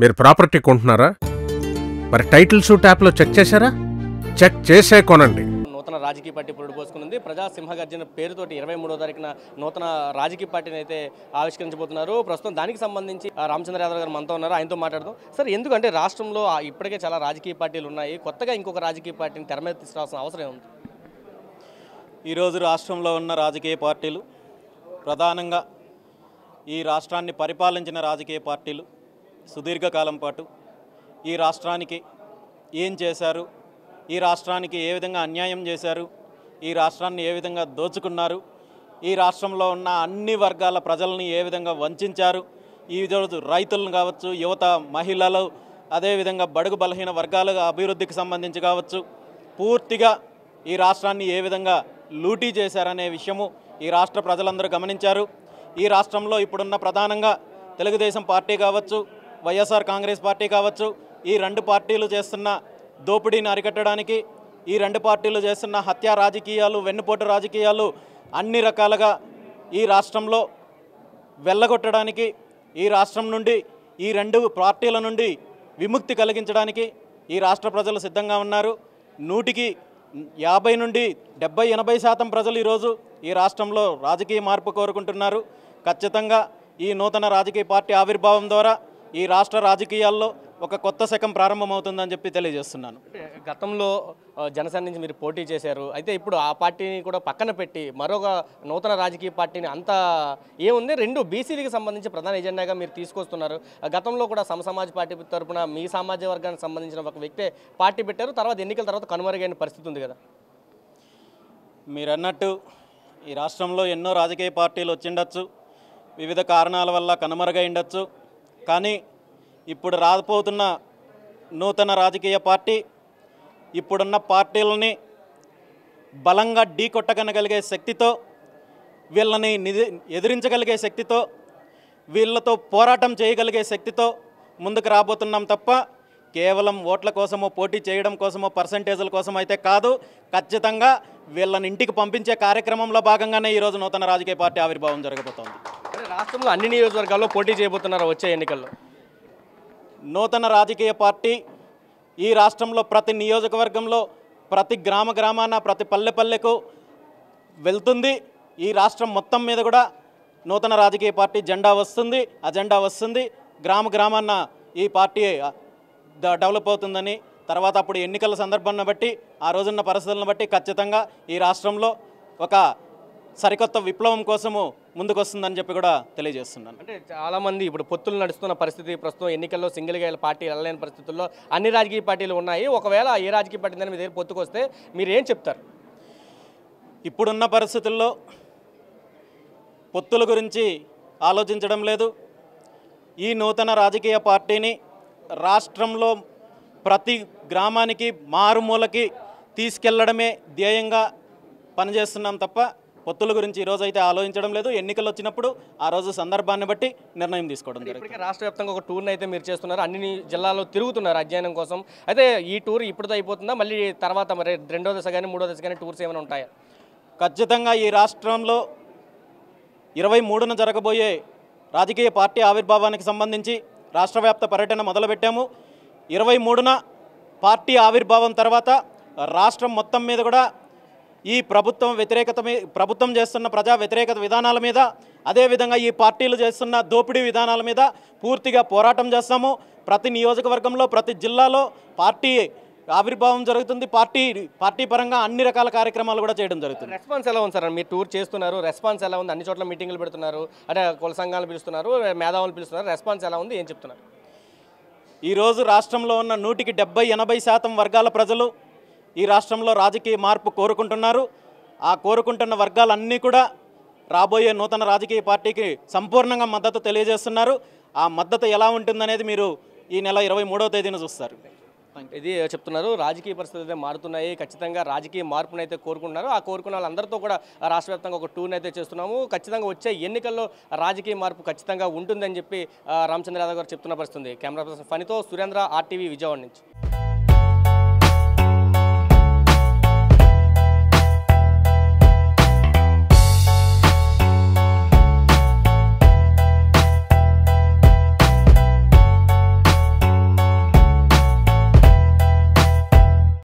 మీరు ప్రాపర్టీ కొంటున్నారా మరి టైటిల్స్ యాప్లో చెక్ చేశారా చెక్ చేసే కొనండి నూతన రాజకీయ పార్టీ పొడిపోసుకుంది ప్రజా సింహగర్జన పేరుతోటి ఇరవై మూడో తారీఖున నూతన రాజకీయ పార్టీని అయితే ఆవిష్కరించబోతున్నారు ప్రస్తుతం దానికి సంబంధించి రామచంద్ర యాదవ్ గారు మనతో ఉన్నారు ఆయనతో మాట్లాడదాం సార్ ఎందుకంటే రాష్ట్రంలో ఇప్పటికే చాలా రాజకీయ పార్టీలు ఉన్నాయి కొత్తగా ఇంకొక రాజకీయ పార్టీని తెర మీద తీసుకురావాల్సిన అవసరం ఉంది ఈరోజు రాష్ట్రంలో ఉన్న రాజకీయ పార్టీలు ప్రధానంగా ఈ రాష్ట్రాన్ని పరిపాలించిన రాజకీయ పార్టీలు సుదీర్ఘకాలం పాటు ఈ రాష్ట్రానికి ఏం చేశారు ఈ రాష్ట్రానికి ఏ విధంగా అన్యాయం చేశారు ఈ రాష్ట్రాన్ని ఏ విధంగా దోచుకున్నారు ఈ రాష్ట్రంలో ఉన్న అన్ని వర్గాల ప్రజల్ని ఏ విధంగా వంచారు ఈరోజు రైతులను కావచ్చు యువత మహిళలు అదేవిధంగా బడుగు బలహీన వర్గాల అభివృద్ధికి సంబంధించి కావచ్చు పూర్తిగా ఈ రాష్ట్రాన్ని ఏ విధంగా లూటీ చేశారనే విషయము ఈ రాష్ట్ర ప్రజలందరూ గమనించారు ఈ రాష్ట్రంలో ఇప్పుడున్న ప్రధానంగా తెలుగుదేశం పార్టీ కావచ్చు వైఎస్ఆర్ కాంగ్రెస్ పార్టీ కావచ్చు ఈ రెండు పార్టీలు చేస్తున్న దోపిడీని అరికట్టడానికి ఈ రెండు పార్టీలు చేస్తున్న హత్యా రాజకీయాలు వెన్నుపోటు రాజకీయాలు అన్ని రకాలుగా ఈ రాష్ట్రంలో వెళ్ళగొట్టడానికి ఈ రాష్ట్రం నుండి ఈ రెండు పార్టీల నుండి విముక్తి కలిగించడానికి ఈ రాష్ట్ర ప్రజలు సిద్ధంగా ఉన్నారు నూటికి యాభై నుండి డెబ్బై ఎనభై శాతం ప్రజలు ఈరోజు ఈ రాష్ట్రంలో రాజకీయ మార్పు కోరుకుంటున్నారు ఖచ్చితంగా ఈ నూతన రాజకీయ పార్టీ ఆవిర్భావం ద్వారా ఈ రాష్ట్ర రాజకీయాల్లో ఒక కొత్త శకం ప్రారంభమవుతుందని చెప్పి తెలియజేస్తున్నాను గతంలో జనసేన నుంచి మీరు పోటీ చేశారు అయితే ఇప్పుడు ఆ పార్టీని కూడా పక్కన పెట్టి మరొక నూతన రాజకీయ పార్టీని అంతా ఏముంది రెండు బీసీలకు సంబంధించి ప్రధాన ఎజెండాగా మీరు తీసుకొస్తున్నారు గతంలో కూడా సమసమాజ్ పార్టీ తరఫున మీ సామాజిక వర్గానికి సంబంధించిన ఒక వ్యక్తే పార్టీ పెట్టారు తర్వాత ఎన్నికల తర్వాత కనుమరుగైన పరిస్థితి ఉంది కదా మీరు అన్నట్టు ఈ రాష్ట్రంలో ఎన్నో రాజకీయ పార్టీలు వచ్చిండొచ్చు వివిధ కారణాల వల్ల కనుమరుగై ఉండొచ్చు కానీ ఇప్పుడు రాకపోతున్న నూతన రాజకీయ పార్టీ ఇప్పుడున్న పార్టీలని బలంగా ఢీ కొట్టగనగలిగే శక్తితో వీళ్ళని ఎదిరించగలిగే శక్తితో వీళ్ళతో పోరాటం చేయగలిగే శక్తితో ముందుకు రాబోతున్నాం తప్ప కేవలం ఓట్ల కోసమో పోటీ చేయడం కోసమో పర్సంటేజ్ల కోసం అయితే కాదు ఖచ్చితంగా వీళ్ళని ఇంటికి పంపించే కార్యక్రమంలో భాగంగానే ఈరోజు నూతన రాజకీయ పార్టీ ఆవిర్భావం జరగబోతోంది రాష్ట్రంలో అన్ని నియోజకవర్గాల్లో పోటీ చేయబోతున్నారు వచ్చే ఎన్నికల్లో నూతన రాజకీయ పార్టీ ఈ రాష్ట్రంలో ప్రతి నియోజకవర్గంలో ప్రతి గ్రామ గ్రామాన ప్రతి పల్లె పల్లెకు వెళ్తుంది ఈ రాష్ట్రం మొత్తం మీద కూడా నూతన రాజకీయ పార్టీ జెండా వస్తుంది అజెండా వస్తుంది గ్రామ గ్రామాన ఈ పార్టీ డెవలప్ అవుతుందని తర్వాత అప్పుడు ఎన్నికల సందర్భాన్ని బట్టి ఆ రోజున్న పరిస్థితులను బట్టి ఖచ్చితంగా ఈ రాష్ట్రంలో ఒక సరికొత్త విప్లవం కోసము ముందుకొస్తుందని చెప్పి కూడా తెలియజేస్తున్నాను అంటే చాలామంది ఇప్పుడు పొత్తులు నడుస్తున్న పరిస్థితి ప్రస్తుతం ఎన్నికల్లో సింగిల్గా పార్టీ వెళ్ళలేని పరిస్థితుల్లో అన్ని రాజకీయ పార్టీలు ఉన్నాయి ఒకవేళ ఏ రాజకీయ పార్టీ దాని మీ దగ్గర పొత్తుకు వస్తే మీరు ఏం చెప్తారు ఇప్పుడున్న పరిస్థితుల్లో పొత్తుల గురించి ఆలోచించడం లేదు ఈ నూతన రాజకీయ పార్టీని రాష్ట్రంలో ప్రతి గ్రామానికి మారుమూలకి తీసుకెళ్లడమే ధ్యేయంగా పనిచేస్తున్నాం తప్ప పొత్తుల గురించి ఈరోజు అయితే ఆలోచించడం లేదు ఎన్నికలు వచ్చినప్పుడు ఆ రోజు సందర్భాన్ని బట్టి నిర్ణయం తీసుకోవడం ఇప్పటికే రాష్ట్ర వ్యాప్తంగా ఒక టూర్ని అయితే మీరు చేస్తున్నారు అన్ని జిల్లాలో తిరుగుతున్నారు అధ్యయనం కోసం అయితే ఈ టూర్ ఇప్పుడుతో అయిపోతుందా మళ్ళీ తర్వాత మరి రెండో దశ కానీ మూడో దశ కానీ టూర్స్ ఏమైనా ఉంటాయా ఖచ్చితంగా ఈ రాష్ట్రంలో ఇరవై మూడున జరగబోయే రాజకీయ పార్టీ ఆవిర్భావానికి సంబంధించి రాష్ట్రవ్యాప్త పర్యటన మొదలుపెట్టాము ఇరవై మూడున పార్టీ ఆవిర్భావం తర్వాత రాష్ట్రం మొత్తం మీద కూడా ఈ ప్రభుత్వం వ్యతిరేకత ప్రభుత్వం చేస్తున్న ప్రజా వ్యతిరేకత విధానాల మీద అదేవిధంగా ఈ పార్టీలు చేస్తున్న దోపిడీ విధానాల మీద పూర్తిగా పోరాటం చేస్తాము ప్రతి నియోజకవర్గంలో ప్రతి జిల్లాలో పార్టీ ఆవిర్భావం జరుగుతుంది పార్టీ పార్టీ పరంగా అన్ని రకాల కార్యక్రమాలు కూడా చేయడం జరుగుతుంది రెస్పాన్స్ ఎలా ఉంది సార్ మీరు టూర్ చేస్తున్నారు రెస్పాన్స్ ఎలా ఉంది అన్ని చోట్ల మీటింగ్లు పెడుతున్నారు అంటే కుల సంఘాలు పిలుస్తున్నారు మేధావులు పిలుస్తున్నారు రెస్పాన్స్ ఎలా ఉంది ఏం చెప్తున్నారు ఈరోజు రాష్ట్రంలో ఉన్న నూటికి డెబ్బై ఎనభై శాతం వర్గాల ప్రజలు ఈ రాష్ట్రంలో రాజకీయ మార్పు కోరుకుంటున్నారు ఆ కోరుకుంటున్న వర్గాలన్నీ కూడా రాబోయే నూతన రాజకీయ పార్టీకి సంపూర్ణంగా మద్దతు తెలియజేస్తున్నారు ఆ మద్దతు ఎలా ఉంటుందనేది మీరు ఈ నెల ఇరవై మూడవ తేదీన చూస్తారు ఇది చెప్తున్నారు రాజకీయ పరిస్థితులు అయితే మారుతున్నాయి ఖచ్చితంగా రాజకీయ మార్పును అయితే కోరుకుంటున్నారు ఆ కోరుకున్న వాళ్ళందరితో కూడా రాష్ట్ర వ్యాప్తంగా ఒక టూర్ని అయితే చేస్తున్నాము ఖచ్చితంగా వచ్చే ఎన్నికల్లో రాజకీయ మార్పు ఖచ్చితంగా ఉంటుందని చెప్పి రామచంద్ర యాదవ్ గారు చెప్తున్న పరిస్థితుంది కెమెరా పర్సన్ ఫణితో సురేంద్ర ఆర్టీవీ విజయవాడ నుంచి